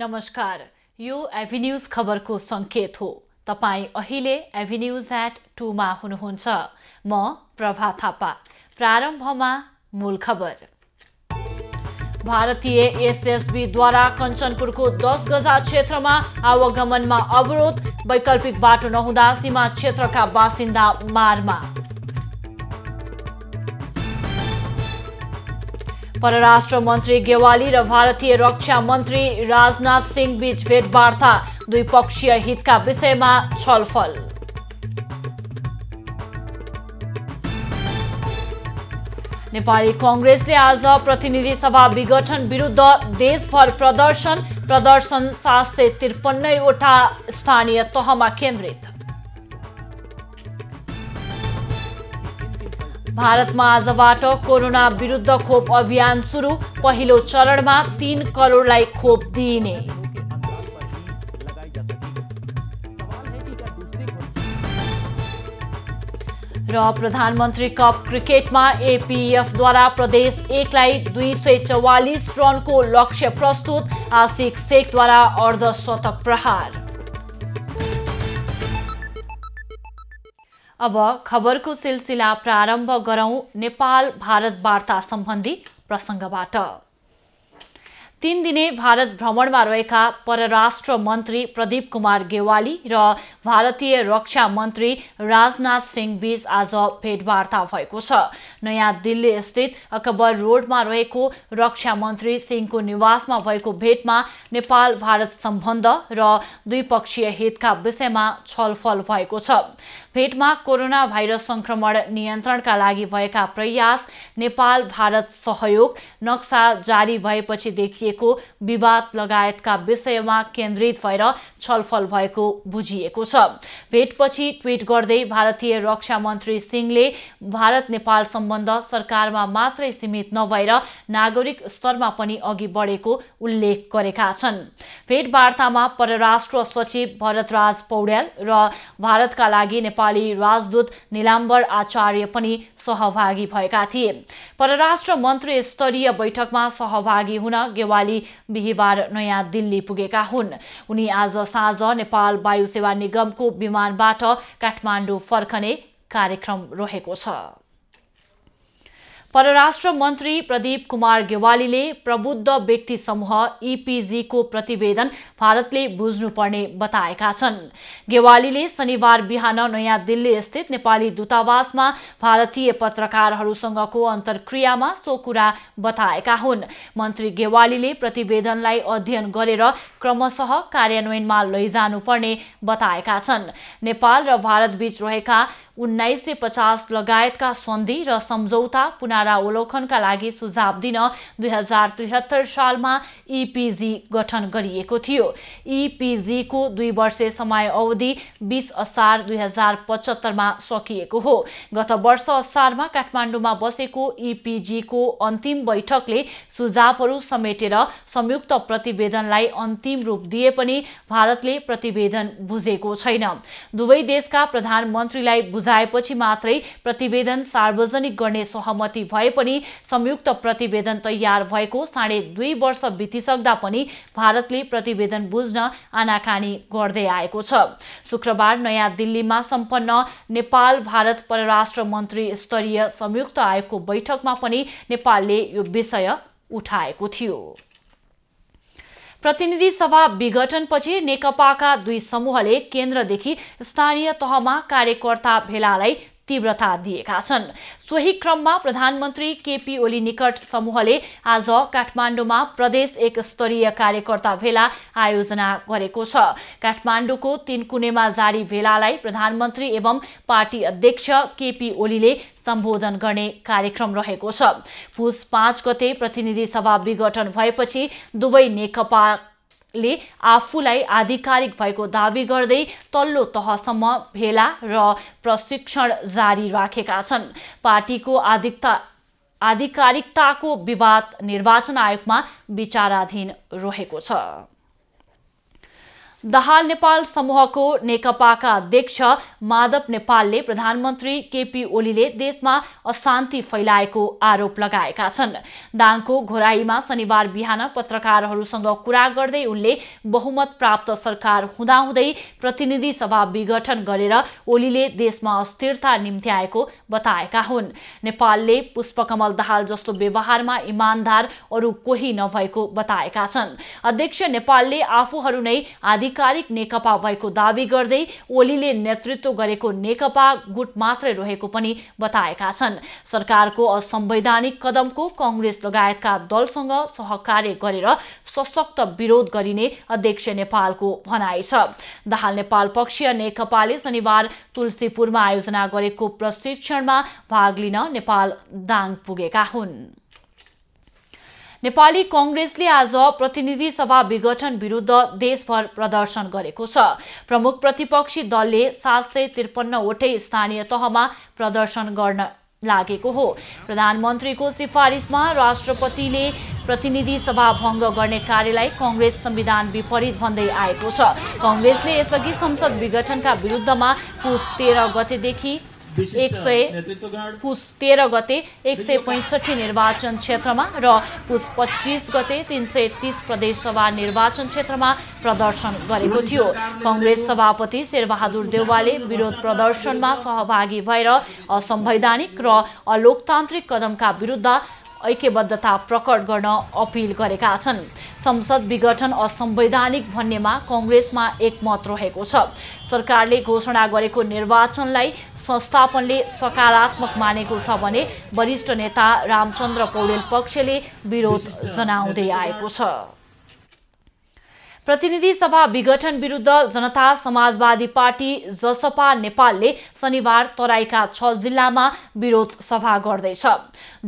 नमस्कार यो एभिन्युज खबरको सङ्केत हो तपाईँ अहिले एभिन्युज एट टूमा हुनुहुन्छ म प्रभा थापा प्रारम्भमा मूल खबर भारतीय एसएसबीद्वारा कञ्चनपुरको दस गजा क्षेत्रमा आवागमनमा अवरोध वैकल्पिक बाटो नहुँदा सीमा क्षेत्रका बासिन्दा मारमा परराष्ट्र मन्त्री गेवाली र भारतीय रक्षा मन्त्री राजनाथ सिंह बीच भेटवार्ता द्विपक्षीय हितका विषयमा छलफल नेपाली कङ्ग्रेसले आज प्रतिनिधि सभा विघटन विरुद्ध देशभर प्रदर्शन प्रदर्शन सात सय त्रिपन्नवटा स्थानीय तहमा केन्द्रित भारतमा आजबाट कोरोना विरुद्ध खोप अभियान सुरु पहिलो चरणमा तीन करोडलाई खोप दिइने र प्रधानमन्त्री कप क्रिकेटमा एपिएफद्वारा प्रदेश एकलाई दुई सय चौवालिस रनको लक्ष्य प्रस्तुत आशिक शेखद्वारा अर्धशतक प्रहार अब खबरको सिलसिला प्रारम्भ गरौँ नेपाल भारत वार्ता सम्बन्धी प्रसङ्गबाट तीन दिने भारत भ्रमणमा रहेका परराष्ट्र मन्त्री प्रदीप कुमार गेवाली र भारतीय रक्षा मन्त्री राजनाथ सिंह बीच आज भेटवार्ता भएको छ नयाँ दिल्ली स्थित अकबर रोडमा रहेको रक्षा मन्त्री सिंहको निवासमा भएको भेटमा नेपाल भारत सम्बन्ध र द्विपक्षीय हितका विषयमा छलफल भएको छ भेटमा कोरोना भाइरस संक्रमण नियन्त्रणका लागि भएका प्रयास नेपाल भारत सहयोग नक्सा जारी भएपछि देखिए राखिएको विवाद लगायतका विषयमा केन्द्रित भएर छलफल भएको बुझिएको छ भेटपछि ट्वीट गर्दै भारतीय रक्षा मन्त्री सिंहले भारत नेपाल सम्बन्ध सरकारमा मात्रै सीमित नभएर नागरिक स्तरमा पनि अघि बढेको उल्लेख गरेका छन् भेटवार्तामा परराष्ट्र सचिव भरतराज पौड्याल र भारतका लागि नेपाली राजदूत निलाम्बर आचार्य पनि सहभागी भएका थिए परराष्ट्र मन्त्री स्तरीय बैठकमा सहभागी हुन गेवा कोइरालाली बिहिबार नयाँ दिल्ली पुगेका हुन् उनी आज साँझ नेपाल वायु सेवा निगमको विमानबाट काठमाडौँ फर्कने कार्यक्रम रहेको छ परराष्ट्र मन्त्री प्रदीप कुमार गेवालीले प्रबुद्ध व्यक्ति समूह इपिजीको प्रतिवेदन भारतले बुझ्नुपर्ने बताएका छन् गेवालीले शनिबार बिहान नयाँ दिल्ली स्थित नेपाली दूतावासमा भारतीय पत्रकारहरूसँगको अन्तर्क्रियामा सो कुरा बताएका हुन् मन्त्री गेवालीले प्रतिवेदनलाई अध्ययन गरेर क्रमशः कार्यान्वयनमा लैजानुपर्ने बताएका छन् नेपाल र भारतबीच रहेका उन्नाइस सय पचास लगायतका सन्धि र सम्झौता पुनरावलोकनका लागि सुझाव दिन दुई हजार त्रिहत्तर सालमा इपिजी गठन गरिएको थियो इपिजीको दुई वर्ष समय अवधि बिस असार दुई हजार पचहत्तरमा सकिएको हो गत वर्ष असारमा काठमाडौँमा बसेको इपिजीको अन्तिम बैठकले सुझावहरू समेटेर संयुक्त प्रतिवेदनलाई अन्तिम रूप दिए पनि भारतले प्रतिवेदन बुझेको छैन दुवै देशका प्रधानमन्त्रीलाई बुझाएपछि मात्रै प्रतिवेदन सार्वजनिक गर्ने सहमति भए पनि संयुक्त प्रतिवेदन तयार भएको साढे दुई वर्ष बितिसक्दा पनि भारतले प्रतिवेदन बुझ्न आनाकानी गर्दै आएको छ शुक्रबार नयाँ दिल्लीमा सम्पन्न नेपाल भारत परराष्ट्र मन्त्री स्तरीय संयुक्त आयोगको बैठकमा पनि नेपालले यो विषय उठाएको थियो प्रतिनिधि सभा विघटनपछि नेकपाका दुई समूहले केन्द्रदेखि स्थानीय तहमा कार्यकर्ता भेलालाई तीव्रता दिएका छन् सोही क्रममा प्रधानमन्त्री केपी ओली निकट समूहले आज काठमाडौँमा प्रदेश एक स्तरीय कार्यकर्ता भेला आयोजना गरेको छ काठमाडौँको तिनकुनेमा जारी भेलालाई प्रधानमन्त्री एवं पार्टी अध्यक्ष केपी ओलीले सम्बोधन गर्ने कार्यक्रम रहेको छ पुस पाँच गते प्रतिनिधि सभा विघटन भएपछि दुवै नेकपा ले आफूलाई आधिकारिक भएको दावी गर्दै तल्लो तहसम्म भेला र प्रशिक्षण जारी राखेका छन् पार्टीको आधिकता आधिकारिकताको विवाद निर्वाचन आयोगमा विचाराधीन रहेको छ दहाल नेपाल समूहको नेकपाका अध्यक्ष माधव नेपालले प्रधानमन्त्री केपी ओलीले देशमा अशान्ति फैलाएको आरोप लगाएका छन् दाङको घोराईमा शनिबार बिहान पत्रकारहरूसँग कुरा गर्दै उनले बहुमत प्राप्त सरकार हुँदाहुँदै प्रतिनिधि सभा विघटन गरेर ओलीले देशमा अस्थिरता निम्त्याएको बताएका हुन् नेपालले पुष्पकमल दाहाल जस्तो व्यवहारमा इमान्दार अरू कोही नभएको बताएका छन् अध्यक्ष नेपालले आफूहरू नै आधिक आधिकारिक नेकपा भएको दावी गर्दै ओलीले नेतृत्व गरेको नेकपा गुट मात्रै रहेको पनि बताएका छन् सरकारको असंवैधानिक कदमको कङ्ग्रेस लगायतका दलसँग सहकार्य गरेर सशक्त विरोध गरिने अध्यक्ष नेपालको भनाइ छ दाहाल नेपाल पक्षीय नेकपाले शनिबार तुलसीपुरमा आयोजना गरेको प्रशिक्षणमा भाग लिन नेपाल दाङ पुगेका हुन् नेपाली कङ्ग्रेसले आज प्रतिनिधि सभा विघटन विरुद्ध देशभर प्रदर्शन गरेको छ प्रमुख प्रतिपक्षी दलले सात सय त्रिपन्नवटै स्थानीय तहमा प्रदर्शन गर्न लागेको हो प्रधानमन्त्रीको सिफारिसमा राष्ट्रपतिले प्रतिनिधि सभा भङ्ग गर्ने कार्यलाई कङ्ग्रेस संविधान विपरीत भन्दै आएको छ कङ्ग्रेसले यसअघि संसद विघटनका विरुद्धमा पुस तेह्र गतेदेखि एक सय पुस तेह्र गते एक सय पैँसठी निर्वाचन क्षेत्रमा र पुस पच्चिस गते तिन सय तिस प्रदेशसभा निर्वाचन क्षेत्रमा प्रदर्शन गरेको थियो कङ्ग्रेस सभापति शेरबहादुर देउवाले विरोध प्रदर्शनमा सहभागी भएर असंवैधानिक र अलोकतान्त्रिक कदमका विरुद्ध ऐक्यबद्धता प्रकट गर्न अपिल गरेका छन् संसद विघटन असंवैधानिक भन्नेमा कङ्ग्रेसमा एकमत रहेको छ सरकारले घोषणा गरेको निर्वाचनलाई संस्थापनले सकारात्मक मानेको छ भने वरिष्ठ नेता रामचन्द्र पौडेल पक्षले विरोध जनाउँदै आएको छ प्रतिनिधि सभा विघटन विरुद्ध जनता समाजवादी पार्टी जसपा नेपालले शनिबार तराईका छ जिल्लामा विरोध सभा गर्दैछ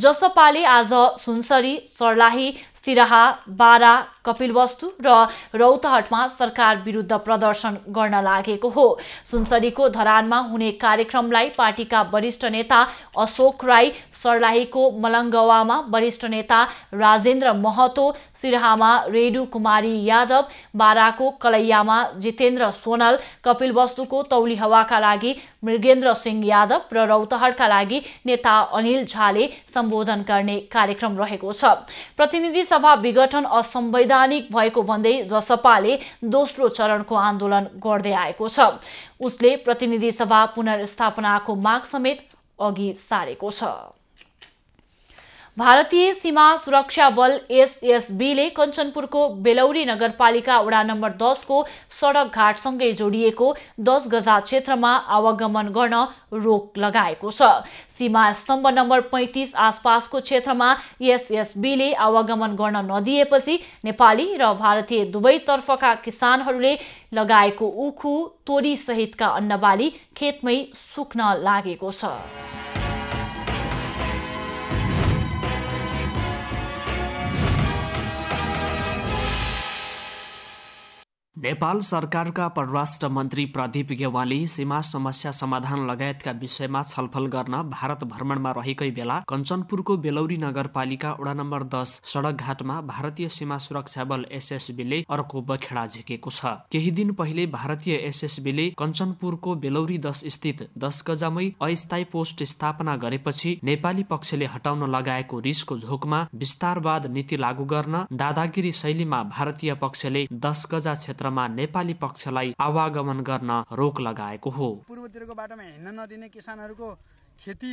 जसपाले आज सुनसरी सर्लाही सिराहा बारा कपिलवस्तु र रौतहटमा सरकार विरुद्ध प्रदर्शन गर्न लागेको हो सुनसरीको धरानमा हुने कार्यक्रमलाई पार्टीका वरिष्ठ नेता अशोक राई सर्लाहीको मलङ्गवामा वरिष्ठ नेता राजेन्द्र महतो सिराहामा रेणु कुमारी यादव बाराको कलैयामा जितेन्द्र सोनल कपिलवस्तुको हवाका लागि मृगेन्द्र सिंह यादव र रौतहटका लागि नेता अनिल झाले सम्बोधन गर्ने कार्यक्रम रहेको छ प्रतिनिधि सभा विघटन असंवैधानिक भएको भन्दै जसपाले दोस्रो चरणको आन्दोलन गर्दै आएको छ उसले प्रतिनिधि सभा पुनर्स्थापनाको माग समेत अघि सारेको छ भारतीय सीमा सुरक्षा बल एसएसबीले कञ्चनपुरको बेलौरी नगरपालिका वडा नम्बर दसको सडक घाटसँगै जोडिएको दस गजा क्षेत्रमा आवागमन गर्न रोक लगाएको छ सीमा स्तम्भ नम्बर पैँतिस आसपासको क्षेत्रमा एसएसबीले आवागमन गर्न नदिएपछि नेपाली र भारतीय दुवैतर्फका किसानहरूले लगाएको उखु तोरीसहितका अन्नबाली खेतमै सुक्न लागेको छ नेपाल सरकारका परराष्ट्र मन्त्री प्रदीप गेवाली सीमा समस्या समाधान लगायतका विषयमा छलफल गर्न भारत भ्रमणमा रहेकै बेला कञ्चनपुरको बेलौरी नगरपालिका वडा नम्बर दस सडक घाटमा भारतीय सीमा सुरक्षा बल एसएसबीले अर्को बखेडा झिकेको छ केही दिन पहिले भारतीय एसएसबीले कञ्चनपुरको बेलौरी दस स्थित दस गजामै अस्थायी पोस्ट स्थापना गरेपछि नेपाली पक्षले हटाउन लगाएको रिसको झोकमा विस्तारवाद नीति लागू गर्न दादागिरी शैलीमा भारतीय पक्षले दस गजा क्षेत्र क्षेत्रमा नेपाली पक्षलाई आवागमन गर्न रोक लगाएको हो पूर्वतिरको बाटोमा हिँड्न नदिने किसानहरूको खेती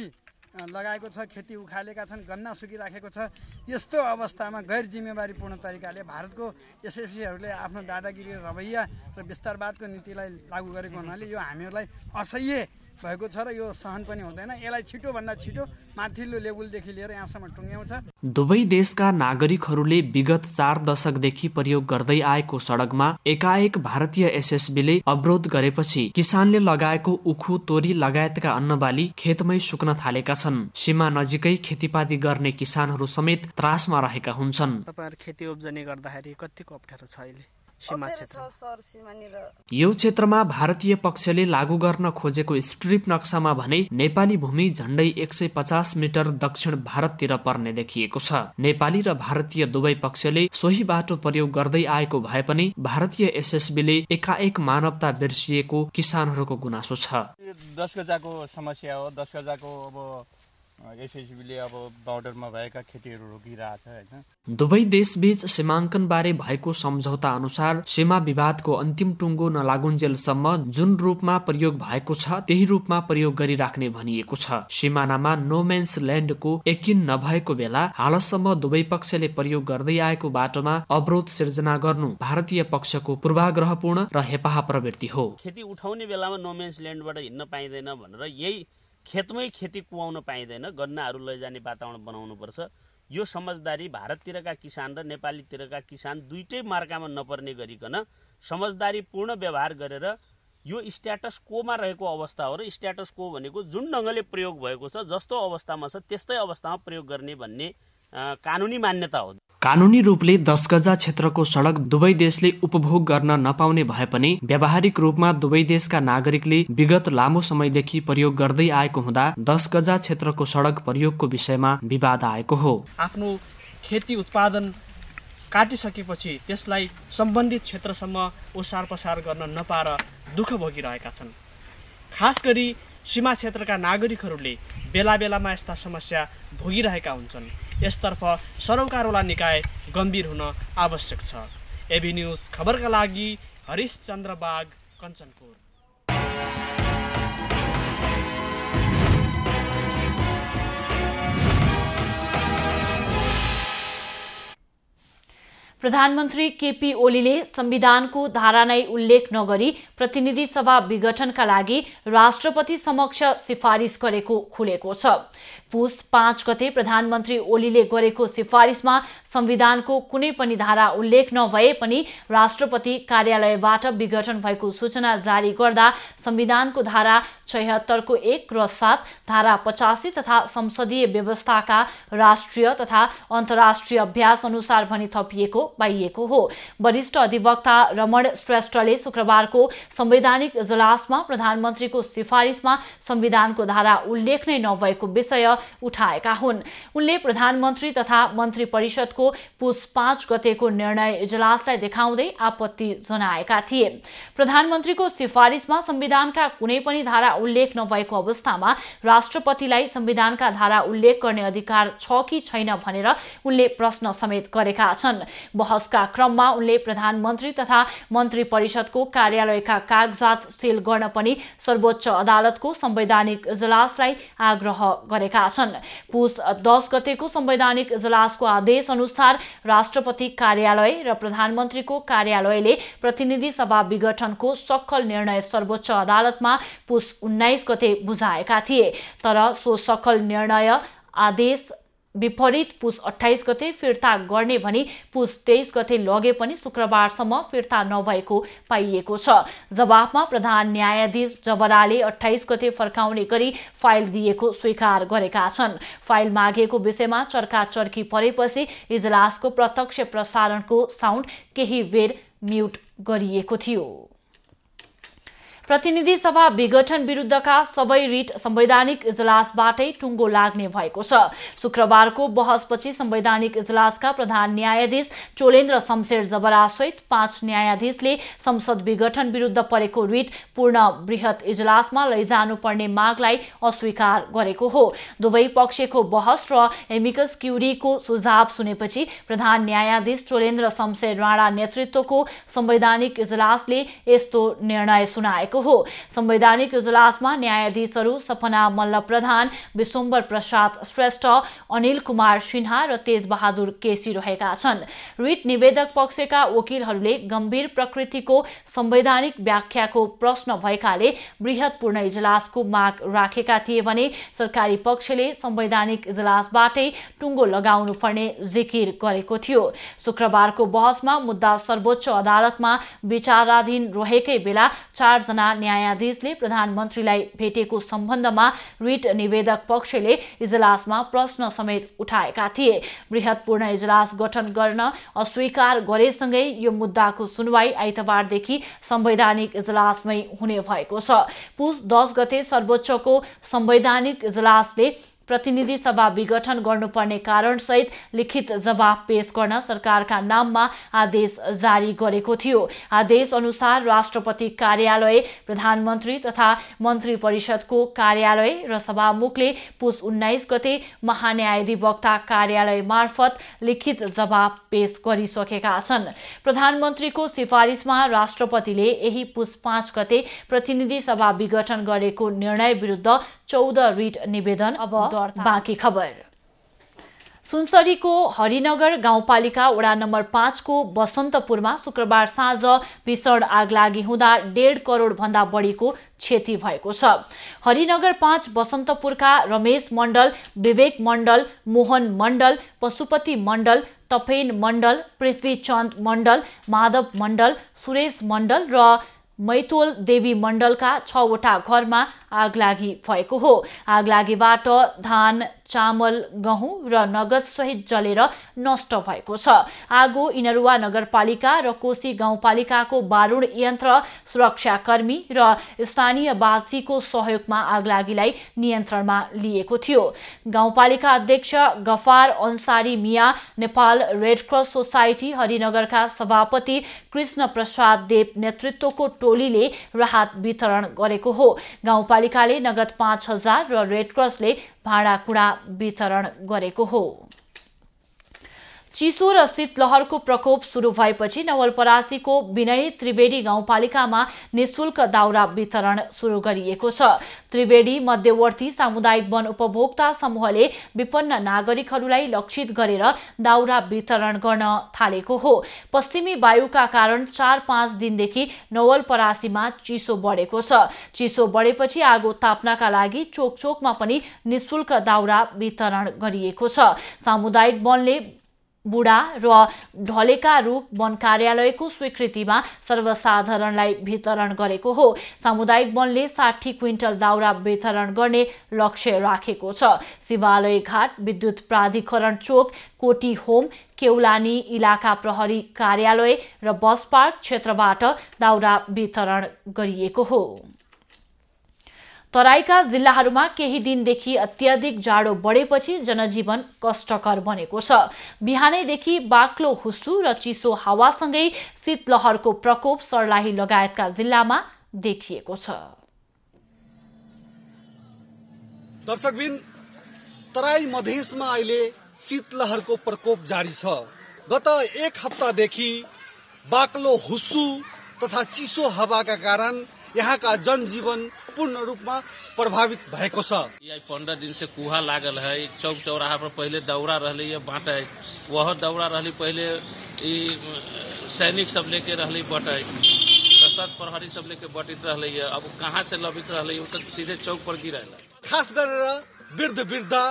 लगाएको छ खेती उखालेका छन् गन्ना सुकिराखेको छ यस्तो अवस्थामा गैर जिम्मेवारीपूर्ण तरिकाले भारतको एसएससीहरूले आफ्नो दादागिरी रवैया र विस्तारवादको नीतिलाई लागू गरेको हुनाले यो हामीहरूलाई असह्य भएको छ र यो सहन पनि हुँदैन यसलाई छिटोभन्दा छिटो माथिल्लो लेभलदेखि लिएर यहाँसम्म टुङ्ग्याउँछ दुवै देशका नागरिकहरूले विगत चार दशकदेखि प्रयोग गर्दै आएको सडकमा एकाएक भारतीय एसएसबीले अवरोध गरेपछि किसानले लगाएको उखु तोरी लगायतका अन्नबाली खेतमै सुक्न थालेका छन् सीमा नजिकै खेतीपाती गर्ने किसानहरू समेत त्रासमा रहेका हुन्छन् तपाईँहरू खेती उब्जनी गर्दाखेरि कतिको अप्ठ्यारो छ अहिले यो क्षेत्रमा भारतीय पक्षले लागू गर्न खोजेको स्ट्रिप नक्सामा भने नेपाली भूमि झण्डै एक सय पचास मिटर दक्षिण भारततिर पर्ने देखिएको छ नेपाली र भारतीय दुवै पक्षले सोही बाटो प्रयोग गर्दै आएको भए पनि भारतीय एसएसबीले एकाएक मानवता बिर्सिएको किसानहरूको गुनासो छ दस गजाको समस्या हो दस गजाको अब एसएसबीले अब बार्डरमा भएका खेतीहरू रोकिरहेछ होइन दुवै देशबीच सीमाङ्कनबारे भएको सम्झौता अनुसार सीमा विवादको अन्तिम टुङ्गो नलागुन्जेलसम्म जुन रूपमा प्रयोग भएको छ त्यही रूपमा प्रयोग गरिराख्ने भनिएको छ सिमानामा नोमेन्स ल्यान्डको यकिन नभएको बेला हालसम्म दुवै पक्षले प्रयोग गर्दै आएको बाटोमा अवरोध सिर्जना गर्नु भारतीय पक्षको पूर्वाग्रहपूर्ण र हेपाह प्रवृत्ति हो खेती उठाउने बेलामा नोमेन्स ल्यान्डबाट हिँड्न पाइँदैन भनेर यही खेतमै खेती कुवाउन पाइँदैन गन्नाहरू लैजाने वातावरण बनाउनुपर्छ यो समझदारी भारततिरका किसान र नेपालीतिरका किसान दुइटै मार्कामा नपर्ने गरिकन समझदारीपूर्ण व्यवहार गरेर यो स्ट्याटस कोमा रहेको अवस्था हो र स्ट्याटस को भनेको जुन ढङ्गले प्रयोग भएको छ जस्तो अवस्थामा छ त्यस्तै अवस्थामा प्रयोग गर्ने भन्ने कानुनी मान्यता हो कानुनी रूपले गजा क्षेत्रको सड़क दुवै देशले उपभोग गर्न नपाउने भए पनि व्यावहारिक रूपमा दुवै देशका नागरिकले विगत लामो समयदेखि प्रयोग गर्दै आएको हुँदा दस गजा क्षेत्रको सड़क प्रयोगको विषयमा विवाद आएको हो आफ्नो खेती उत्पादन काटिसकेपछि त्यसलाई सम्बन्धित क्षेत्रसम्म ओसार पसार गर्न नपाएर दुःख भोगिरहेका छन् खास गरी सीमा क्षेत्रका नागरिकहरूले बेला बेलामा यस्ता समस्या भोगिरहेका हुन्छन् यसतर्फ सरोकारवाला निकाय गम्भीर हुन आवश्यक छ एबी न्युज खबरका लागि हरिशचन्द्र बाघ कञ्चनपुर प्रधानमन्त्री केपी ओलीले संविधानको धारा नै उल्लेख नगरी प्रतिनिधि सभा विघटनका लागि राष्ट्रपति समक्ष सिफारिस गरेको खुलेको छ पुस पाँच गते प्रधानमन्त्री ओलीले गरेको सिफारिसमा संविधानको कुनै पनि धारा उल्लेख नभए पनि राष्ट्रपति कार्यालयबाट विघटन भएको सूचना जारी गर्दा संविधानको धारा छयत्तरको एक र सात धारा पचासी तथा संसदीय व्यवस्थाका राष्ट्रिय तथा अन्तर्राष्ट्रिय अभ्यास अनुसार भनी थपिएको पाइएको हो वरिष्ठ अधिवक्ता रमण श्रेष्ठले शुक्रबारको संवैधानिक इजलासमा प्रधानमन्त्रीको सिफारिसमा संविधानको धारा उल्लेख नै नभएको विषय उठाएका हुन् उनले प्रधानमन्त्री तथा मन्त्री परिषदको पुस पाँच गतेको निर्णय इजलासलाई देखाउँदै आपत्ति जनाएका थिए प्रधानमन्त्रीको सिफारिसमा संविधानका कुनै पनि धारा उल्लेख नभएको अवस्थामा राष्ट्रपतिलाई संविधानका धारा उल्लेख गर्ने अधिकार छ कि छैन भनेर उनले प्रश्न समेत गरेका छन् बहसका क्रममा उनले प्रधानमन्त्री तथा मन्त्री परिषदको कार्यालयका कागजात सेल गर्न पनि सर्वोच्च अदालतको संवैधानिक इजलासलाई आग्रह गरेका छन् पुस दस गतेको संवैधानिक इजलासको आदेश अनुसार राष्ट्रपति कार्यालय र प्रधानमन्त्रीको कार्यालयले प्रतिनिधि सभा विघटनको सकल निर्णय सर्वोच्च अदालतमा पुस उन्नाइस गते बुझाएका थिए तर सो सकल निर्णय आदेश विपरीत पुस अठाइस गते फिर्ता गर्ने भनी पुस तेइस गते लगे पनि शुक्रबारसम्म फिर्ता नभएको पाइएको छ जवाफमा प्रधान न्यायाधीश जबराले अठाइस गते फर्काउने गरी फाइल दिएको स्वीकार गरेका छन् फाइल मागेको विषयमा चर्काचर्की परेपछि इजलासको प्रत्यक्ष प्रसारणको साउन्ड केही बेर म्युट गरिएको थियो प्रतिनिधि सभा विघटन विरुद्धका सबै रिट संवैधानिक इजलासबाटै टुङ्गो लाग्ने भएको छ शुक्रबारको बहसपछि संवैधानिक इजलासका प्रधान न्यायाधीश चोलेन्द्र शमशेर जबरासहित पाँच न्यायाधीशले संसद विघटन विरुद्ध परेको रिट पूर्ण वृहत इजलासमा लैजानुपर्ने मागलाई अस्वीकार गरेको हो दुवै पक्षको बहस र एमिकस क्युरीको सुझाव सुनेपछि प्रधान न्यायाधीश चोलेन्द्र शमशेर राणा नेतृत्वको संवैधानिक इजलासले यस्तो निर्णय सुनाएको भएको हो संवैधानिक इजलासमा न्यायाधीशहरू सपना मल्ल प्रधान विश्वम्बर प्रसाद श्रेष्ठ अनिल कुमार सिन्हा र तेजबहादुर केसी रहेका छन् रिट निवेदक पक्षका वकिलहरूले गम्भीर प्रकृतिको संवैधानिक व्याख्याको प्रश्न भएकाले वृहतपूर्ण इजलासको माग राखेका थिए भने सरकारी पक्षले संवैधानिक इजलासबाटै टुङ्गो लगाउनुपर्ने जिकिर गरेको थियो शुक्रबारको बहसमा मुद्दा सर्वोच्च अदालतमा विचाराधीन रहेकै बेला चारजना प्रधान न्यायाधीशले प्रधानमन्त्रीलाई भेटेको सम्बन्धमा रिट निवेदक पक्षले इजलासमा प्रश्न समेत उठाएका थिए बृहत्पूर्ण इजलास गठन गर्न अस्वीकार गरेसँगै यो मुद्दाको सुनवाई आइतबारदेखि संवैधानिक इजलासमै हुने भएको छ पुस दस गते सर्वोच्चको संवैधानिक इजलासले प्रतिनिधि सभा विघटन गर्नुपर्ने कारणसहित लिखित जवाब पेश गर्न सरकारका नाममा आदेश जारी गरेको थियो आदेश अनुसार राष्ट्रपति कार्यालय प्रधानमन्त्री तथा मन्त्री परिषदको कार्यालय र सभामुखले पुस उन्नाइस गते महान्यायाधिवक्ता कार्यालय मार्फत लिखित जवाब पेश गरिसकेका छन् प्रधानमन्त्रीको सिफारिसमा राष्ट्रपतिले यही पुस पाँच गते प्रतिनिधि सभा विघटन गरेको निर्णय विरुद्ध चौध रिट निवेदन अब बाँकी खबर सुनसरीको हरिनगर गाउँपालिका वडा नम्बर पाँचको बसन्तपुरमा शुक्रबार साँझ भीषण आग लागि हुँदा डेढ करोडभन्दा बढीको क्षति भएको छ हरिनगर पाँच बसन्तपुरका रमेश मण्डल विवेक मण्डल मोहन मण्डल पशुपति मण्डल तपेन मण्डल पृथ्वीचन्द मण्डल माधव मण्डल सुरेश मण्डल र मैतोल देवी मण्डलका छवटा घरमा आगलागी भएको हो आगलागीबाट धान चामल गहुँ र नगद सहित जलेर नष्ट भएको छ आगो इनरुवा नगरपालिका र कोशी गाउँपालिकाको बारुण यन्त्र सुरक्षाकर्मी र स्थानीयवासीको सहयोगमा आगलागीलाई नियन्त्रणमा लिएको थियो गाउँपालिका अध्यक्ष गफार अन्सारी मिया नेपाल रेडक्रस सोसाइटी हरिनगरका सभापति कृष्ण प्रसाद देव नेतृत्वको टोलीले राहत वितरण गरेको हो गाउँपालिकाले नगद पाँच हजार र रेडक्रसले भाँडाकुँडा वितरण गरेको हो चिसो र शीतलहरको प्रकोप सुरु भएपछि नवलपरासीको विनय त्रिवेणी गाउँपालिकामा निशुल्क दाउरा वितरण सुरु गरिएको छ त्रिवेणी मध्यवर्ती सामुदायिक वन उपभोक्ता समूहले विपन्न नागरिकहरूलाई लक्षित गरेर दाउरा वितरण गर्न थालेको हो पश्चिमी वायुका कारण चार पाँच दिनदेखि नवलपरासीमा चिसो बढेको छ चिसो बढेपछि आगो ताप्नका लागि चोकचोकमा पनि निशुल्क दाउरा वितरण गरिएको छ सामुदायिक वनले बुढा र ढलेका रूप वन कार्यालयको स्वीकृतिमा सर्वसाधारणलाई वितरण गरेको हो सामुदायिक वनले साठी क्विन्टल दाउरा वितरण गर्ने लक्ष्य राखेको छ शिवालय घाट विद्युत प्राधिकरण चोक कोटी होम केउलानी इलाका प्रहरी कार्यालय र बस पार्क क्षेत्रबाट दाउरा वितरण गरिएको हो तराईका जिल्लाहरूमा केही दिनदेखि अत्याधिक जाडो बढेपछि जनजीवन कष्टकर बनेको छ बिहानैदेखि बाक्लो हुस्सु र चिसो हावासँगै शीतलहरको प्रकोप सर्लाही लगायतका जिल्लामा देखिएको छ दर्शकबिन तराई मधेसमा अहिले शीतलहरको प्रकोप जारी छ गत एक हप्तादेखि बाक्लो हुस्सु तथा चिसो हावाका कारण यहाँका जनजीवन पूर्ण रूपमा प्रभावित भएको छ पन्ध्र दिन से कुहा लागल है चौक चौराहा पर पहिले दौरा रहले ये वह दौरा रहले पहिले सैनिक सब लेके रहले बटै सशस्त्र प्रहरी सब लेके बटित रहले अब कहाँ से लबित रहले वो त सिधे चौक पर गिरल खास गरेर वृद्ध वृद्ध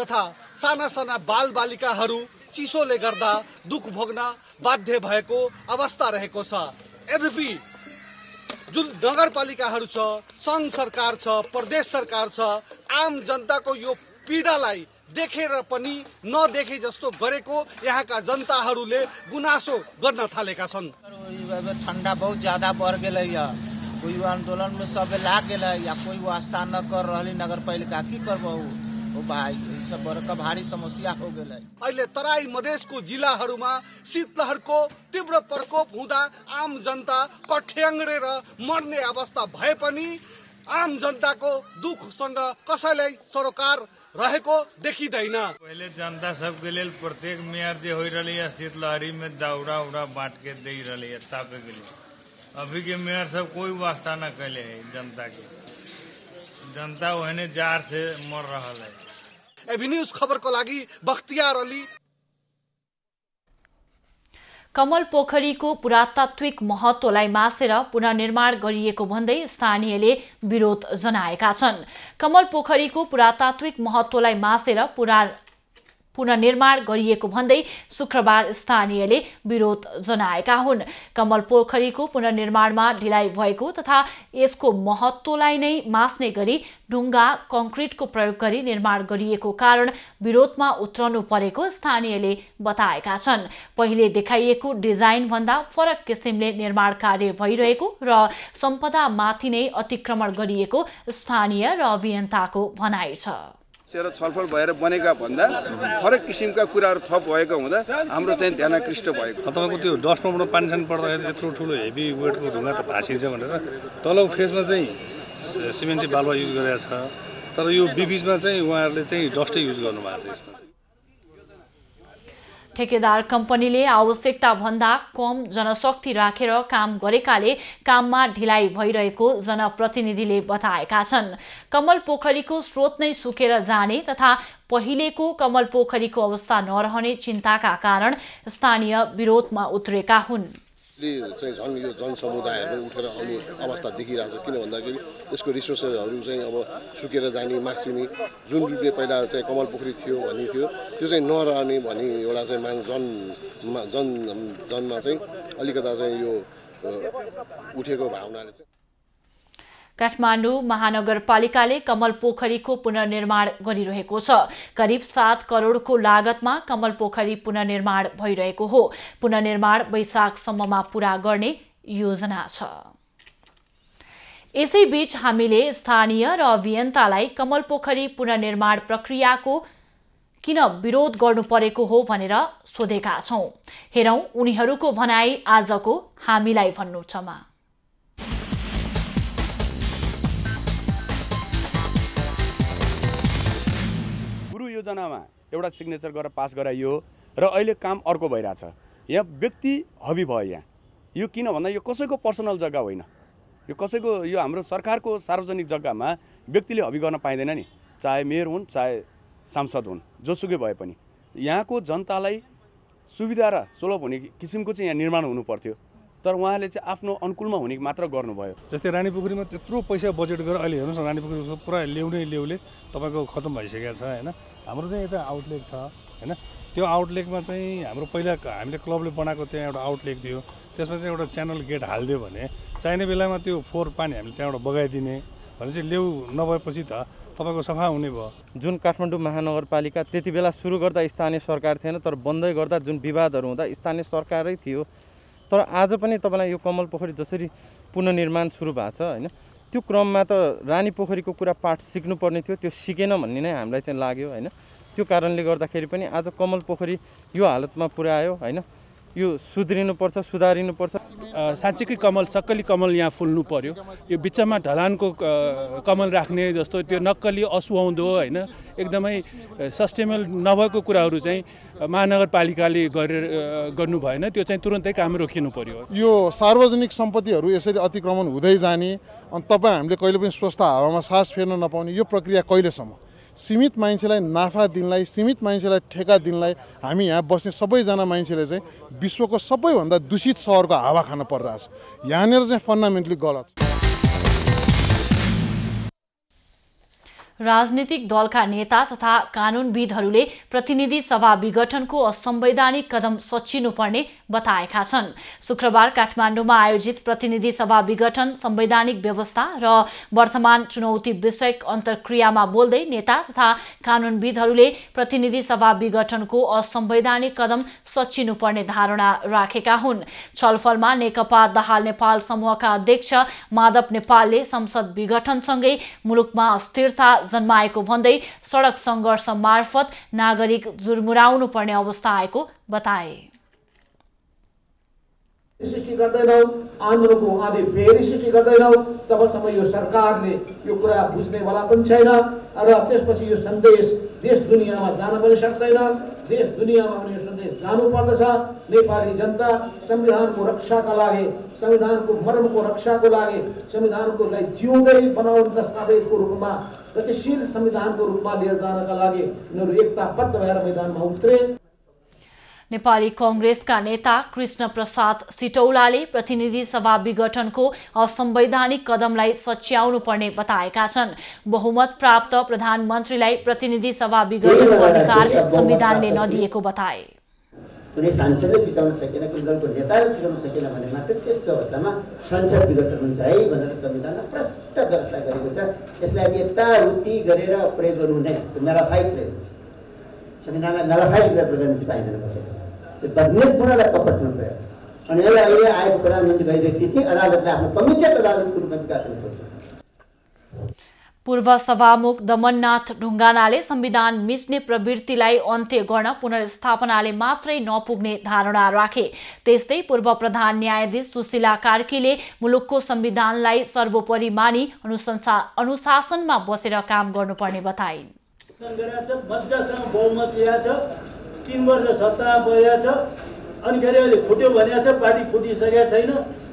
तथा साना साना बाल बालिकाहरू चिसोले गर्दा दुख भोग्न बाध्य भएको अवस्था रहेको छ यद्यपि जुन नगरपालिकाहरू छ सङ्घ सरकार छ प्रदेश सरकार छ आम जनताको यो पीडालाई देखेर पनि नदेखे जस्तो गरेको यहाँका जनताहरूले गुनासो गर्न थालेका छन् ठन्डा बहुत ज्यादा बढ़ कोही कोई सबै में या कोही वास्ता नगर से बड़का भारी समस्या हो गए अहिले तराई मधेसको जिल्लाहरूमा शीतलहरको तीव्र प्रकोप हुँदा आम जनता कठ्याङ्ग्रेर मर्ने अवस्था भए पनि आम जनताको सँग कसैलाई सरोकार रहेको देखिँदैन पहिले जनता सबके लेल प्रत्येक मेयर जे होइ रहले या शीतलहरीमे दाउरा उड़ा बाँट के दै रहले या के लिए मेयर सब कोई वास्ता न है जनता के जनता ओहने जार मर रहा है खबरको लागि बख्तियार अली कमल पोखरीको पुरातात्विक महत्वलाई मासेर पुनर्निर्माण गरिएको भन्दै स्थानीयले विरोध जनाएका छन् कमल पोखरीको पुरातात्विक महत्वलाई मासेर पुनर् पुननिर्माण गरिएको भन्दै शुक्रबार स्थानीयले विरोध जनाएका हुन् कमल पोखरीको पुनर्निर्माणमा ढिलाइ भएको तथा यसको महत्त्वलाई नै मास्ने गरी ढुङ्गा कङ्क्रिटको प्रयोग गरी निर्माण गरिएको कारण विरोधमा उत्रनु परेको स्थानीयले बताएका छन् पहिले देखाइएको डिजाइनभन्दा फरक किसिमले निर्माण कार्य भइरहेको र सम्पदामाथि नै अतिक्रमण गरिएको स्थानीय र अभियन्ताको भनाइ छ सोचेर छलफल भएर बनेका भन्दा फरक किसिमका कुराहरू थप भएको हुँदा हाम्रो चाहिँ ध्यान आकृष्ट भएको तपाईँको त्यो डस्टमा पानी सानी पर्दाखेरि यत्रो ठुलो हेभी वेटको ढुङ्गा त भाँसिन्छ भनेर तलको फेसमा चाहिँ सिमेन्टी बालुवा युज गरेका छ तर यो बिबिचमा चाहिँ उहाँहरूले चाहिँ डस्टै युज गर्नुभएको छ यसमा ठेकेदार कम्पनीले आवश्यकताभन्दा कम जनशक्ति राखेर काम गरेकाले काममा ढिलाइ भइरहेको जनप्रतिनिधिले बताएका छन् कमल पोखरीको स्रोत नै सुकेर जाने तथा पहिलेको कमल पोखरीको अवस्था नरहने चिन्ताका कारण स्थानीय विरोधमा उत्रेका हुन् ले चाहिँ झन् यो जनसमुदायहरू उठेर आउने अवस्था देखिरहेको छ किन भन्दाखेरि यसको रिसोर्सेसहरू चाहिँ अब सुकेर जाने मासिने जुन रूपले पहिला चाहिँ कमल पोखरी थियो भन्ने थियो त्यो चाहिँ नरहने भन्ने एउटा चाहिँ माग जन जन जनमा चाहिँ अलिकता चाहिँ यो उठेको भावनाले चाहिँ काठमाडौँ महानगरपालिकाले कमल पोखरीको पुनर्निर्माण गरिरहेको छ करिब सात करोडको लागतमा कमल पोखरी पुनर्निर्माण भइरहेको हो पुनर्निर्माण वैशाखसम्ममा पूरा गर्ने योजना छ यसैबीच हामीले स्थानीय र अभियन्तालाई कमल पोखरी पुनर्निर्माण प्रक्रियाको किन विरोध गर्नु परेको हो भनेर सोधेका छौँ हेरौँ उनीहरूको भनाई आजको हामीलाई भन्नु छमा योजनामा एउटा सिग्नेचर गरेर पास गराइयो र अहिले काम अर्को भइरहेछ यहाँ व्यक्ति हबी भयो यहाँ यो किन भन्दा यो कसैको पर्सनल जग्गा होइन यो कसैको यो हाम्रो सरकारको सार्वजनिक जग्गामा व्यक्तिले हबी गर्न पाइँदैन नि चाहे मेयर हुन् चाहे सांसद हुन् जोसुकै भए पनि यहाँको जनतालाई सुविधा र सुलभ हुने किसिमको चाहिँ यहाँ निर्माण हुनु पर्थ्यो तर उहाँले चाहिँ आफ्नो अनुकूलमा हुने मात्र गर्नुभयो जस्तै रानी पोखरीमा त्यत्रो पैसा बजेट गरेर अहिले हेर्नुहोस् न रानी पोखरीको पुरा ल्याउने ल्याउले तपाईँको खतम भइसकेको छ होइन हाम्रो चाहिँ यता आउटलेक छ होइन त्यो आउटलेकमा चाहिँ हाम्रो पहिला हामीले क्लबले बनाएको त्यहाँ एउटा आउटलेक थियो त्यसमा चाहिँ एउटा च्यानल गेट हालिदियो भने चाहिने बेलामा त्यो फोहोर पानी हामीले त्यहाँबाट बगाइदिने भने चाहिँ लेउ नभएपछि त तपाईँको सफा हुने भयो जुन काठमाडौँ महानगरपालिका त्यति बेला सुरु गर्दा स्थानीय सरकार थिएन तर बन्दै गर्दा जुन विवादहरू हुँदा स्थानीय सरकारै थियो तर आज पनि तपाईँलाई यो कमल पोखरी जसरी पुननिर्माण सुरु भएको छ होइन त्यो क्रममा त रानी पोखरीको कुरा पाठ सिक्नुपर्ने थियो त्यो सिकेन भन्ने नै हामीलाई चाहिँ लाग्यो होइन त्यो कारणले गर्दाखेरि पनि आज कमल पोखरी यो हालतमा पुऱ्यायो होइन यो सुध्रिनुपर्छ सुधारिनुपर्छ साँच्चीकै कमल सक्कली कमल यहाँ फुल्नु पर्यो यो बिचमा ढलानको कमल राख्ने जस्तो त्यो नक्कली असुहाउँदो होइन एकदमै सस्टेनेबल नभएको कुराहरू चाहिँ महानगरपालिकाले गरेर गर्नु भएन त्यो चाहिँ तुरन्तै काम रोकिनु पर्यो यो सार्वजनिक सम्पत्तिहरू यसरी अतिक्रमण हुँदै जाने अनि तपाईँ हामीले कहिले पनि स्वस्थ हावामा सास फेर्न नपाउने यो प्रक्रिया कहिलेसम्म सीमित मान्छेलाई नाफा दिनलाई सीमित मान्छेलाई ठेका दिनलाई हामी यहाँ बस्ने सबैजना मान्छेले चाहिँ विश्वको सबैभन्दा दूषित सहरको हावा खान परिरहेछ यहाँनिर चाहिँ फन्डामेन्टली गलत राजनीतिक दलका नेता तथा कानुनविदहरूले प्रतिनिधि सभा विघटनको असंवैधानिक कदम सचिनुपर्ने बताएका छन् शुक्रबार काठमाडौँमा आयोजित प्रतिनिधि सभा विघटन संवैधानिक व्यवस्था र वर्तमान चुनौती विषयक अन्तर्क्रियामा बोल्दै नेता तथा कानुनविदहरूले प्रतिनिधि सभा विघटनको असंवैधानिक कदम सचिनुपर्ने धारणा राखेका हुन् छलफलमा नेकपा दहाल नेपाल समूहका अध्यक्ष माधव नेपालले संसद विघटनसँगै मुलुकमा अस्थिरता जन्माएको भन्दै सडक सङ्घर्ष मार्फत नागरिक जुर्मुराउनु पर्ने अवस्था आएको बताए सृष्टि गर्दैनौ आन्दोलनको आदि फेरि सृष्टि गर्दैनौ तबसम्म यो सरकारले यो कुरा बुझ्नेवाला पनि छैन र त्यसपछि यो सन्देश देश दुनियाँमा जान पनि सक्दैन देश दुनियाँमा पनि यो सन्देश जानु पर्दछ नेपाली जनता संविधानको रक्षाका लागि संविधानको मर्मको रक्षाको लागि संविधानको लागि जिउँदै बनाउनु दस्तावेजको रूपमा गतिशील संविधानको रूपमा लिएर जानका लागि उनीहरू एकताबद्ध भएर मैदानमा उत्रे नेपाली कङ्ग्रेसका नेता कृष्ण प्रसाद सिटौलाले प्रतिनिधि सभा विघटनको असंवैधानिक कदमलाई सच्याउनु पर्ने बताएका छन् बहुमत प्राप्त प्रधानमन्त्रीलाई प्रतिनिधि सभा विघटनको अधिकार संविधानले नदिएको बताए कुनै सांसदले जुटाउन सकेन कुनै दलको नेताले जुटाउन सकेन भने मात्र त्यस्तो अवस्थामा संसद विघटन हुन्छ है भनेर संविधानमा प्रष्ट व्यवस्था गरेको छ यसलाई यताउति गरेर प्रयोग गर्नु हुँदैन मेलाफाइट प्रयोग हुन्छ संविधानलाई मेलाफाइट गरेर प्रयोग गर्नु चाहिँ पाइँदैन कसैले त्यो बदमित गुणलाई कपटमा प्रयोग अनि यसलाई अहिले आएको प्रधानमन्त्री भए व्यक्ति चाहिँ अदालतले आफ्नो कमिटेड अदालतको रूपमा विकास गर्नुपर्छ पूर्व सभामुख दमननाथ ढुङ्गानाले संविधान मिच्ने प्रवृत्तिलाई अन्त्य गर्न पुनर्स्थापनाले मात्रै नपुग्ने धारणा राखे त्यस्तै पूर्व प्रधान न्यायाधीश सुशीला कार्कीले मुलुकको संविधानलाई सर्वोपरि मानि अनुशासनमा बसेर काम गर्नुपर्ने बताइन्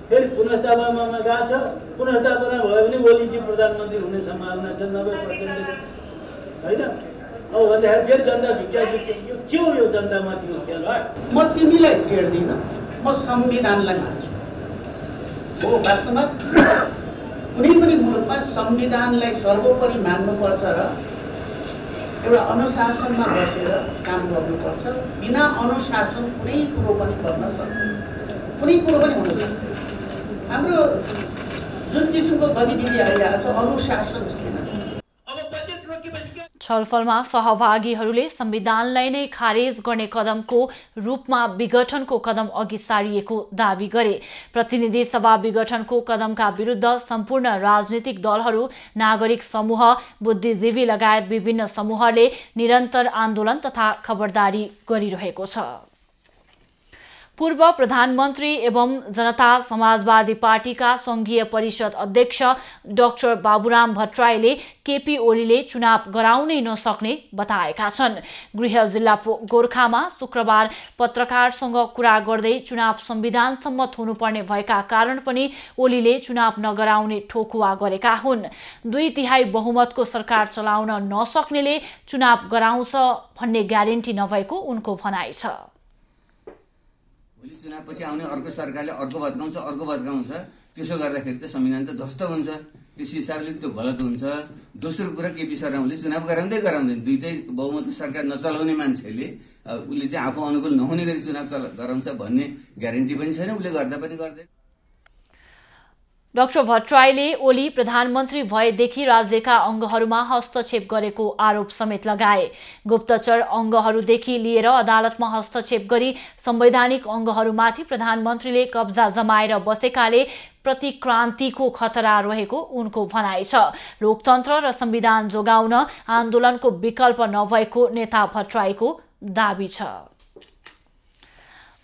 फेरि पुनस्थापनामा गएको छ पुनस्थापना भयो भने ओलीजी प्रधानमन्त्री हुने सम्भावना छ नब्बे पर्सेन्ट होइन अब भन्दाखेरि फेरि जनता झुक्या झुक्या यो के हो यो जनतामाथि यो म तिमीलाई फेर्दिनँ म संविधानलाई मान्छु हो वास्तवमा कुनै पनि मुलुकमा संविधानलाई सर्वोपरि मान्नुपर्छ र एउटा अनुशासनमा बसेर काम गर्नुपर्छ बिना अनुशासन कुनै कुरो पनि गर्न सक्दैन कुनै कुरो पनि हुन सक्दैन हाम्रो जुन किसिमको गतिविधि आइरहेको छ अनुशासन छैन छलफलमा सहभागीहरूले संविधानलाई नै खारेज गर्ने कदमको रूपमा विघटनको कदम अघि सारिएको दावी गरे प्रतिनिधि सभा विघटनको कदमका विरुद्ध सम्पूर्ण राजनीतिक दलहरू नागरिक समूह बुद्धिजीवी लगायत विभिन्न समूहले निरन्तर आन्दोलन तथा खबरदारी गरिरहेको छ पूर्व प्रधानमन्त्री एवं जनता समाजवादी पार्टीका सङ्घीय परिषद अध्यक्ष डाक्टर बाबुराम भट्टराईले केपी ओलीले चुनाव गराउनै नसक्ने बताएका छन् गृह जिल्ला गोर्खामा शुक्रबार पत्रकारसँग कुरा गर्दै चुनाव संविधानसम्मत हुनुपर्ने भएका कारण पनि ओलीले चुनाव नगराउने ठोकुवा गरेका हुन् दुई तिहाई बहुमतको सरकार चलाउन नसक्नेले चुनाव गराउँछ भन्ने ग्यारेन्टी नभएको उनको भनाइ छ भोलि पछि आउने अर्को सरकारले अर्को भत्काउँछ अर्को भत्काउँछ त्यसो गर्दाखेरि त संविधान त ध्वस्त हुन्छ त्यस हिसाबले त्यो गलत हुन्छ दोस्रो कुरा केपी शर्मा ओली चुनाव गराउँदै गराउँदैन दुइटै बहुमत सरकार नचलाउने मान्छेले उसले चाहिँ आफू अनुकूल नहुने गरी चुनाव चला गराउँछ भन्ने ग्यारेन्टी पनि छैन उसले गर्दा पनि गर्दैन डाक्टर भट्टराईले ओली प्रधानमन्त्री भएदेखि राज्यका अङ्गहरूमा हस्तक्षेप गरेको आरोप समेत लगाए गुप्तचर अङ्गहरूदेखि लिएर अदालतमा हस्तक्षेप गरी संवैधानिक अङ्गहरूमाथि प्रधानमन्त्रीले कब्जा जमाएर बसेकाले प्रतिक्रान्तिको खतरा रहेको उनको भनाइ छ लोकतन्त्र र संविधान जोगाउन आन्दोलनको विकल्प नभएको नेता भट्टराईको दावी छ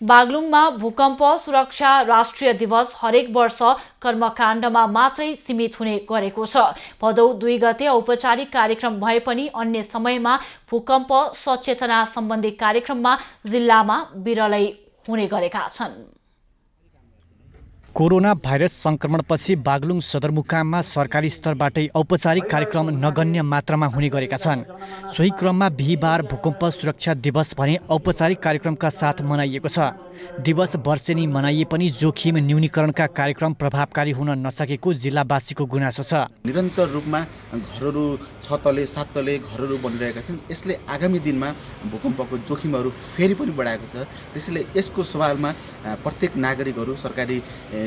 बागलुङमा भूकम्प सुरक्षा राष्ट्रिय दिवस हरेक वर्ष कर्मकाण्डमा मात्रै सीमित हुने गरेको छ भदौ दुई गते औपचारिक कार्यक्रम भए पनि अन्य समयमा भूकम्प सचेतना सम्बन्धी कार्यक्रममा जिल्लामा विरलै हुने गरेका छन् कोरोना भाइरस सङ्क्रमणपछि बागलुङ सदरमुकाममा सरकारी स्तरबाटै औपचारिक कार्यक्रम नगण्य मात्रामा हुने गरेका छन् सोही क्रममा बिहिबार भूकम्प सुरक्षा दिवस भने औपचारिक कार्यक्रमका साथ मनाइएको छ दिवस वर्षेनी मनाइए पनि जोखिम न्यूनीकरणका कार्यक्रम प्रभावकारी हुन नसकेको जिल्लावासीको गुनासो छ निरन्तर रूपमा घरहरू छ तले सात तले घरहरू बनिरहेका छन् यसले आगामी दिनमा भूकम्पको जोखिमहरू फेरि पनि बढाएको छ त्यसैले यसको सवालमा प्रत्येक नागरिकहरू सरकारी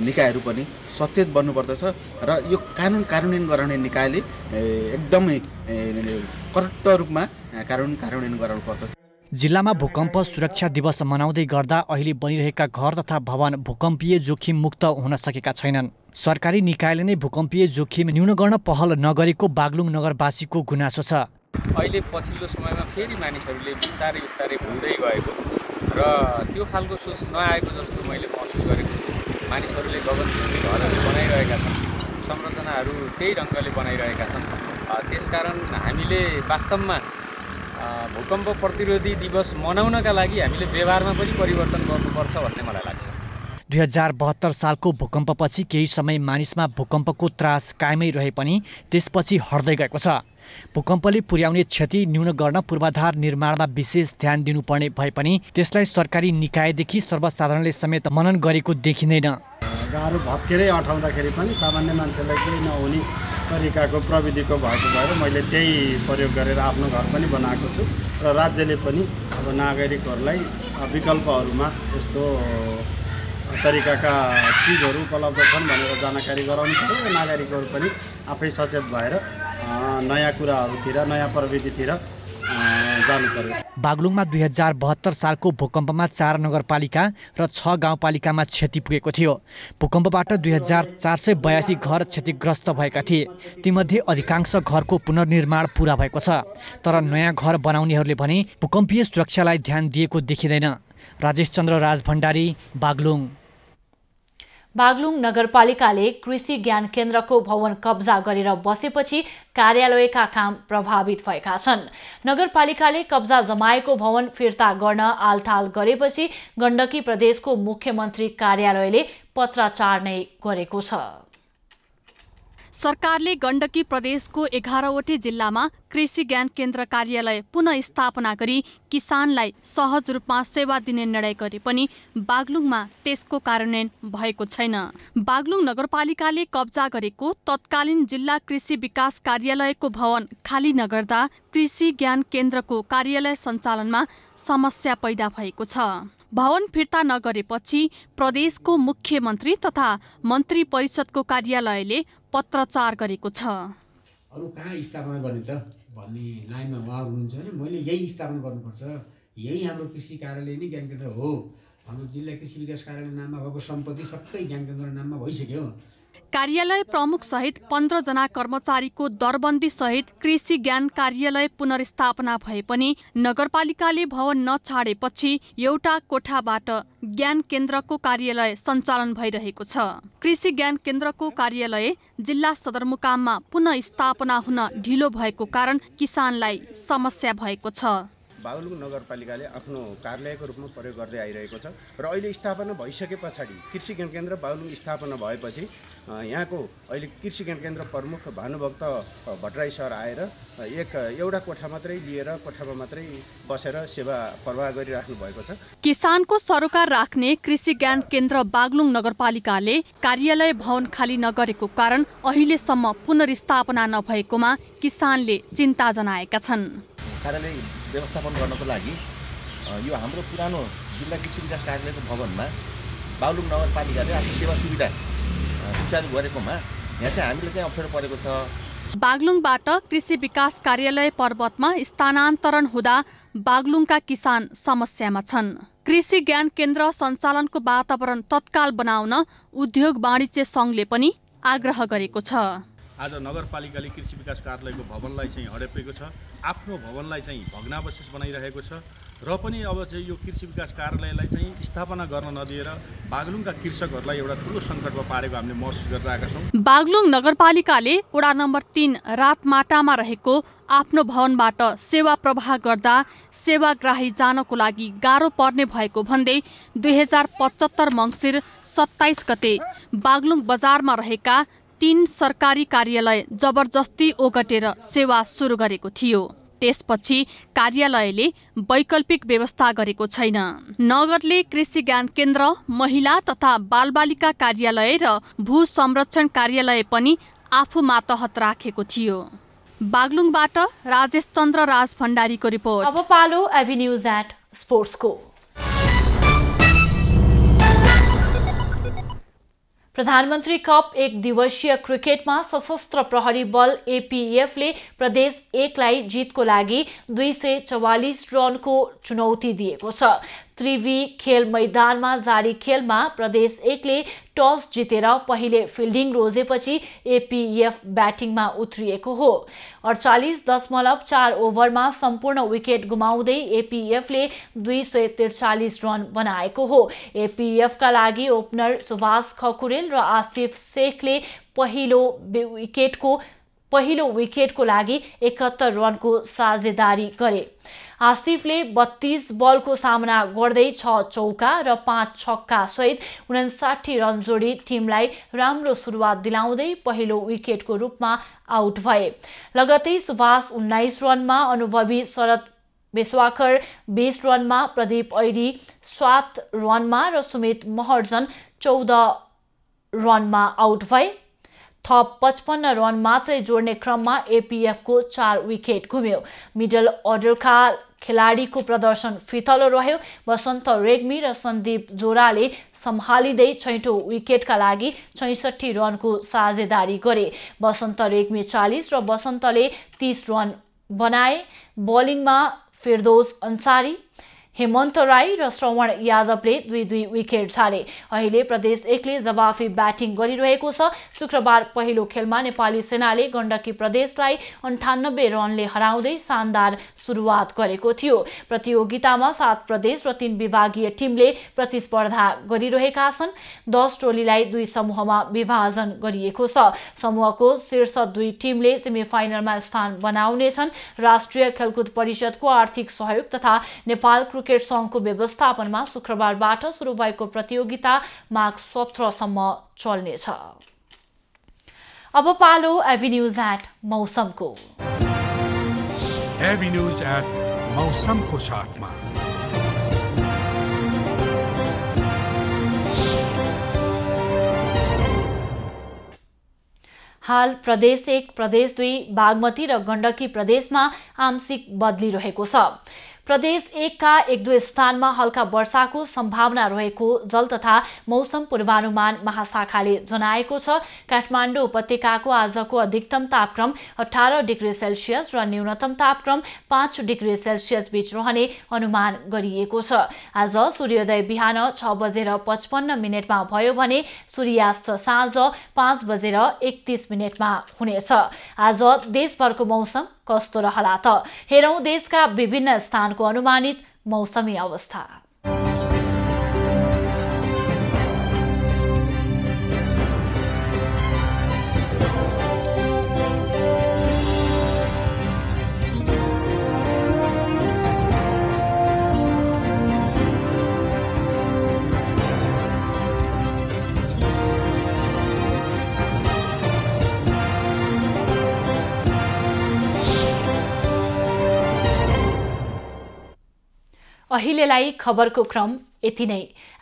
निकायहरू पनि सचेत बन्नुपर्दछ र यो कानुन कार्यान्वयन गराउने निकायले एकदमै कट्ट रूपमा कानुन कार्यान्वयन गराउनु पर्दछ जिल्लामा भूकम्प सुरक्षा दिवस मनाउँदै गर्दा अहिले बनिरहेका घर तथा भवन भूकम्पीय जोखिम मुक्त हुन सकेका छैनन् सरकारी निकायले नै भूकम्पीय जोखिम न्यून गर्न पहल नगरेको बागलुङ नगरवासीको गुनासो छ अहिले पछिल्लो समयमा फेरि मानिसहरूले बिस्तारै बिस्तारै भुल्दै गएको र त्यो खालको सोच नआएको जस्तो मैले महसुस गरेको छु मानिसहरूले गगनचुम्बी घरहरू बनाइरहेका छन् संरचनाहरू त्यही ढङ्गले बनाइरहेका छन् त्यसकारण हामीले वास्तवमा भूकम्प प्रतिरोधी दिवस मनाउनका लागि हामीले व्यवहारमा पनि परिवर्तन गर्नुपर्छ भन्ने मलाई लाग्छ दुई हजार बहत्तर सालको भूकम्पपछि केही समय मानिसमा भूकम्पको त्रास कायमै रहे पनि त्यसपछि हट्दै गएको छ भूकम्पले पुर्याउने क्षति न्यून गर्न पूर्वाधार निर्माणमा विशेष ध्यान दिनुपर्ने भए पनि त्यसलाई सरकारी निकायदेखि सर्वसाधारणले समेत मनन गरेको देखिँदैन गाह्रो भत्केरै अठाउँदाखेरि पनि सामान्य मान्छेलाई केही नहुने तरिकाको प्रविधिको भएको भएर मैले त्यही प्रयोग गरेर आफ्नो घर पनि बनाएको छु र राज्यले पनि अब नागरिकहरूलाई विकल्पहरूमा यस्तो तरिकाका चिजहरू उपलब्ध छन् भनेर जानकारी गराउनु पऱ्यो नागरिकहरू पनि आफै सचेत भएर नयाँ कुराहरूतिर नयाँ प्रविधितिर बागलुङमा दुई हजार बहत्तर सालको भूकम्पमा चार नगरपालिका र छ गाउँपालिकामा क्षति पुगेको थियो भूकम्पबाट दुई हजार चार सय बयासी घर क्षतिग्रस्त भएका थिए तीमध्ये अधिकांश घरको पुनर्निर्माण पुरा भएको छ तर नयाँ घर बनाउनेहरूले भने भूकम्पीय सुरक्षालाई ध्यान दिएको देखिँदैन राजेश चन्द्र राज भण्डारी बागलुङ बागलुङ नगरपालिकाले कृषि ज्ञान केन्द्रको भवन कब्जा गरेर बसेपछि कार्यालयका काम प्रभावित भएका छन् नगरपालिकाले कब्जा जमाएको भवन फिर्ता गर्न आलटाल गरेपछि गण्डकी प्रदेशको मुख्यमन्त्री कार्यालयले पत्राचार नै गरेको छ सरकारले गण्डकी प्रदेशको एघारवटै जिल्लामा कृषि ज्ञान केन्द्र कार्यालय पुनः स्थापना गरी किसानलाई सहज रूपमा सेवा दिने निर्णय गरे पनि बागलुङमा त्यसको कार्यान्वयन भएको छैन बागलुङ नगरपालिकाले कब्जा गरेको तत्कालीन जिल्ला कृषि विकास कार्यालयको भवन खाली नगर्दा कृषि ज्ञान केन्द्रको कार्यालय सञ्चालनमा समस्या पैदा भएको छ भवन फिर्ता नगरेपछि प्रदेशको मुख्यमन्त्री तथा मन्त्री परिषदको कार्यालयले पत्रचार गरेको छ अरू कहाँ स्थापना गर्ने त भन्ने लाइनमा उहाँहरू हुनुहुन्छ भने मैले यही स्थापना गर्नुपर्छ यही हाम्रो कृषि कार्यालय नै ज्ञान केन्द्र हो हाम्रो जिल्ला कृषि विकास कार्यालय नाममा भएको सम्पत्ति सबै ज्ञान केन्द्र नाममा भइसक्यो कार्यालय प्रमुख प्रमुखसहित पन्ध्रजना कर्मचारीको दरबन्दी सहित कृषि ज्ञान कार्यालय पुनर्स्थापना भए पनि नगरपालिकाले भवन नछाडेपछि एउटा कोठाबाट ज्ञान केन्द्रको कार्यालय सञ्चालन भइरहेको छ कृषि ज्ञान केन्द्रको कार्यालय जिल्ला सदरमुकाममा पुनः स्थापना हुन ढिलो भएको कारण किसानलाई समस्या भएको छ बागलुङ नगरपालिकाले आफ्नो कार्यालयको रूपमा प्रयोग गर्दै आइरहेको छ र अहिले स्थापना भइसके पछाडि कृषि ज्ञान केन्द्र बागलुङ स्थापना भएपछि यहाँको अहिले कृषि ज्ञान केन्द्र प्रमुख भानुभक्त भट्टराई सर आएर एक एउटा कोठा मात्रै लिएर कोठामा मात्रै बसेर सेवा प्रवाह गरिराख्नु भएको छ किसानको सरोकार राख्ने कृषि ज्ञान केन्द्र बागलुङ नगरपालिकाले कार्यालय भवन खाली नगरेको कारण अहिलेसम्म पुनर्स्थापना नभएकोमा किसानले चिन्ता जनाएका छन् कार्यालय व्यवस्थापन गर्नको लागि यो हाम्रो पुरानो जिल्ला कृषि विकास कार्यालयको भवनमा बागलुङ नगरपालिकाले आफ्नो सेवा सुविधा सुचारु गरेकोमा यहाँ चाहिँ हामीले चाहिँ अप्ठ्यारो परेको छ बागलुङबाट कृषि विकास कार्यालय पर्वतमा स्थानान्तरण हुँदा बागलुङका किसान समस्यामा छन् कृषि ज्ञान केन्द्र सञ्चालनको वातावरण तत्काल बनाउन उद्योग वाणिज्य सङ्घले पनि आग्रह गरेको छ आज नगरपालिकाले कृषि विकास कार्यालयको भवनलाई चाहिँ हडेपेको छ आफ्नो भवनलाई चाहिँ भग्नावशेष बनाइरहेको छ र पनि अब चाहिँ यो कृषि विकास कार्यालयलाई चाहिँ स्थापना गर्न नदिएर बागलुङका कृषकहरूलाई एउटा ठुलो सङ्कटमा पारेको हामीले महसुस गरिरहेका छौँ बागलुङ नगरपालिकाले वडा नम्बर तिन रातमाटामा रहेको आफ्नो भवनबाट सेवा प्रवाह गर्दा सेवाग्राही जानको लागि गाह्रो पर्ने भएको भन्दै दुई हजार पचहत्तर मङ्सिर सत्ताइस गते बागलुङ बजारमा रहेका तीन सरकारी कार्यालय जबरजस्ती ओगटेर सेवा सुरु गरेको थियो त्यसपछि कार्यालयले वैकल्पिक व्यवस्था गरेको छैन नगरले कृषि ज्ञान केन्द्र महिला तथा बालबालिका कार्यालय र भू संरक्षण कार्यालय पनि आफू मातहत राखेको थियो बागलुङबाट राजेश चन्द्र राज भण्डारीको रिपोर्ट अब पालो एट स्पोर्ट्सको प्रधानमन्त्री कप एक दिवसीय क्रिकेटमा सशस्त्र प्रहरी बल एपिएफले प्रदेश एकलाई जितको लागि दुई सय चौवालिस रनको चुनौती दिएको छ त्रिवी खेल मैदानमा जारी खेलमा प्रदेश एकले टस जितेर पहिले फिल्डिङ रोजेपछि एपिएफ ब्याटिङमा उत्रिएको हो अडचालिस दशमलव चार ओभरमा सम्पूर्ण विकेट गुमाउँदै एपिएफले दुई सय त्रिचालिस रन बनाएको हो एपिएफका लागि ओपनर सुभाष खकुरेल र आसिफ शेखले पहिलो विकेटको पहिलो विकेटको लागि एकहत्तर रनको साझेदारी गरे आसिफले बत्तीस बलको सामना गर्दै छ चौका र पाँच छक्का सहित उनासाठी रन जोडी टिमलाई राम्रो सुरुवात दिलाउँदै पहिलो विकेटको रूपमा आउट भए लगतै सुभाष उन्नाइस रनमा अनुभवी शरद बेसवाखर बिस रनमा प्रदीप ऐरी सात रनमा र सुमित महर्जन चौध रनमा आउट भए थप पचपन्न रन मात्रै जोड्ने क्रममा एपिएफको चार विकेट घुम्यो मिडल अर्डरका खेलाडीको प्रदर्शन फितलो रह्यो वसन्त रेग्मी र सन्दीप जोराले सम्हालिँदै छैटौँ विकेटका लागि छैसठी रनको साझेदारी गरे वसन्त रेग्मी चालिस र वसन्तले तिस रन बनाए बलिङमा फिरदोस अन्सारी हेमन्त राई र श्रवण यादवले दुई दुई विकेट छाडे अहिले प्रदेश एकले जवाफी ब्याटिङ गरिरहेको छ शुक्रबार पहिलो खेलमा नेपाली सेनाले गण्डकी प्रदेशलाई अन्ठानब्बे रनले हराउँदै शानदार सुरुवात गरेको थियो प्रतियोगितामा सात प्रदेश र तीन विभागीय टिमले प्रतिस्पर्धा गरिरहेका छन् दस टोलीलाई दुई समूहमा विभाजन गरिएको छ समूहको शीर्ष दुई टिमले सेमिफाइनलमा स्थान बनाउनेछन् राष्ट्रिय खेलकुद परिषदको आर्थिक सहयोग तथा नेपाल क्रिकेट सङ्घको व्यवस्थापनमा शुक्रबारबाट सुरु भएको प्रतियोगिता माघ सत्रसम्म चल्नेछ अब पालो एट एट मौसमको हाल प्रदेश एक प्रदेश दुई बागमती र गण्डकी प्रदेशमा आंशिक बदली रहेको छ प्रदेश एकका एक दुई स्थानमा हल्का वर्षाको सम्भावना रहेको जल तथा मौसम पूर्वानुमान महाशाखाले जनाएको छ काठमाडौँ उपत्यकाको आजको अधिकतम तापक्रम अठार डिग्री सेल्सियस र न्यूनतम तापक्रम पाँच डिग्री सेल्सियस बीच रहने अनुमान गरिएको छ आज सूर्योदय बिहान छ बजेर पचपन्न मिनटमा भयो भने सूर्यास्त साँझ पाँच बजेर एकतिस मिनटमा हुनेछ आज देशभरको मौसम कस्तो रहला त हेरौँ देशका विभिन्न स्थानको अनुमानित मौसमी अवस्था अहिलेलाई खबरको क्रम यति नै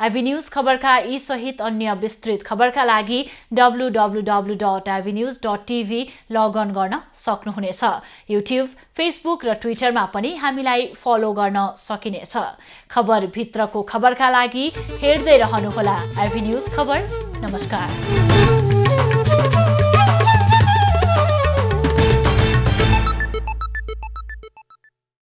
एभी न्युज खबरका यी सहित अन्य विस्तृत खबरका लागि W W W dot AV news dot TV login गर्न सक्नुहुनेछ युट्युब फेसबुक र ट्विटरमा पनि हामीलाई फलो गर्न सकिनेछ खबरभित्रको खबरका लागि हेर्दै रहनुहोला एभी न्युज खबर नमस्कार